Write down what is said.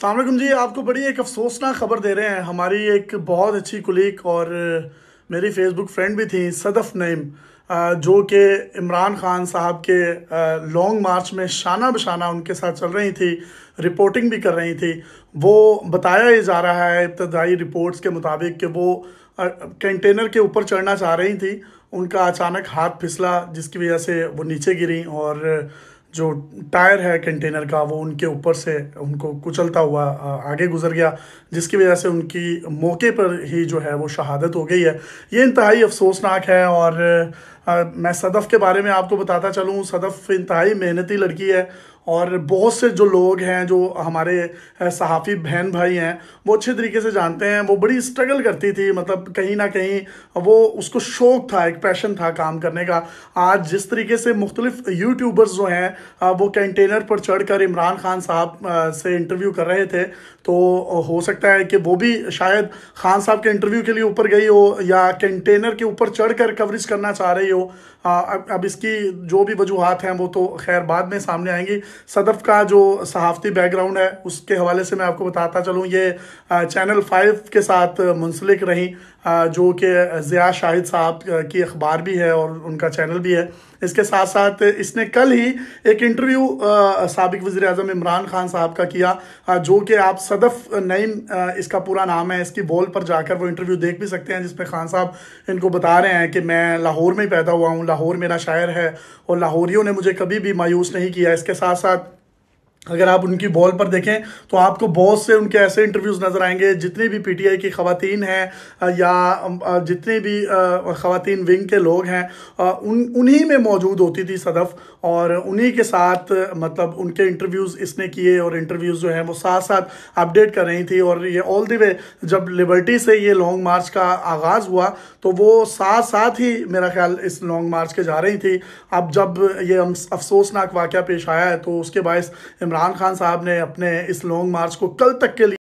सलामकुम जी आपको बड़ी एक अफसोसनाक खबर दे रहे हैं हमारी एक बहुत अच्छी कुलीग और मेरी फेसबुक फ्रेंड भी थी सदफ नईम जो कि इमरान खान साहब के लॉन्ग मार्च में शाना बशाना उनके साथ चल रही थी रिपोर्टिंग भी कर रही थी वो बताया ही जा रहा है इब्तदाई रिपोर्ट्स के मुताबिक कि वो कंटेनर के ऊपर चढ़ना चाह रही थी उनका अचानक हाथ फिसला जिसकी वजह से वो नीचे गिरी और जो टायर है कंटेनर का वो उनके ऊपर से उनको कुचलता हुआ आगे गुजर गया जिसकी वजह से उनकी मौके पर ही जो है वो शहादत हो गई है ये इंतहाई अफसोसनाक है और मैं सदफ़ के बारे में आपको बताता चलूँ सदफ़ इंतहाई मेहनती लड़की है और बहुत से जो लोग हैं जो हमारे सहाफ़ी बहन भाई हैं वो अच्छे तरीके से जानते हैं वो बड़ी स्ट्रगल करती थी मतलब कहीं ना कहीं वो उसको शौक़ था एक पैशन था काम करने का आज जिस तरीके से मुख्तलिफ यूट्यूबर्स जो हैं वो कंटेनर पर चढ़ कर इमरान खान साहब से इंटरव्यू कर रहे थे तो हो सकता है कि वो भी शायद खान साहब के इंटरव्यू के लिए ऊपर गई हो या कंटेनर के ऊपर चढ़ कर कवरेज करना चाह रही हो आ, अब अब इसकी जो भी वजूहत हैं वो तो खैर बाद में सामने आएंगी सदफ का जो सहाफ़ती बैकग्राउंड है उसके हवाले से मैं आपको बताता चलूँ ये चैनल फाइव के साथ मुंसलिक रहीं जो कि ज़िया शाहिद साहब की अखबार भी है और उनका चैनल भी है इसके साथ साथ इसने कल ही एक इंटरव्यू सबक वज़ी अजम इमरान खान साहब का किया आ, जो कि आप सदफ नईम इसका पूरा नाम है इसकी बॉल पर जाकर वो इंटरव्यू देख भी सकते हैं जिसमें खान साहब इनको बता रहे हैं कि मैं लाहौर में ही पैदा हुआ हूँ लाहौर मेरा शायर है और लाहौरियों ने मुझे कभी भी मायूस नहीं किया इसके साथ साथ अगर आप उनकी बॉल पर देखें तो आपको बहुत से उनके ऐसे इंटरव्यूज़ नज़र आएंगे जितने भी पीटीआई की खातन हैं या जितने भी खातन विंग के लोग हैं उन उन्हीं में मौजूद होती थी सदफ़ और उन्हीं के साथ मतलब उनके इंटरव्यूज़ इसने किए और इंटरव्यूज़ जो हैं वो साथ साथ अपडेट कर रही थी और ये ऑल दी वे जब लिबर्टी से ये लॉन्ग मार्च का आगाज़ हुआ तो वो साथ साथ ही मेरा ख्याल इस लॉन्ग मार्च के जा रही थी अब जब ये अफसोसनाक वाक़ पेश आया है तो उसके बायस इमरान खान साहब ने अपने इस लॉन्ग मार्च को कल तक के लिए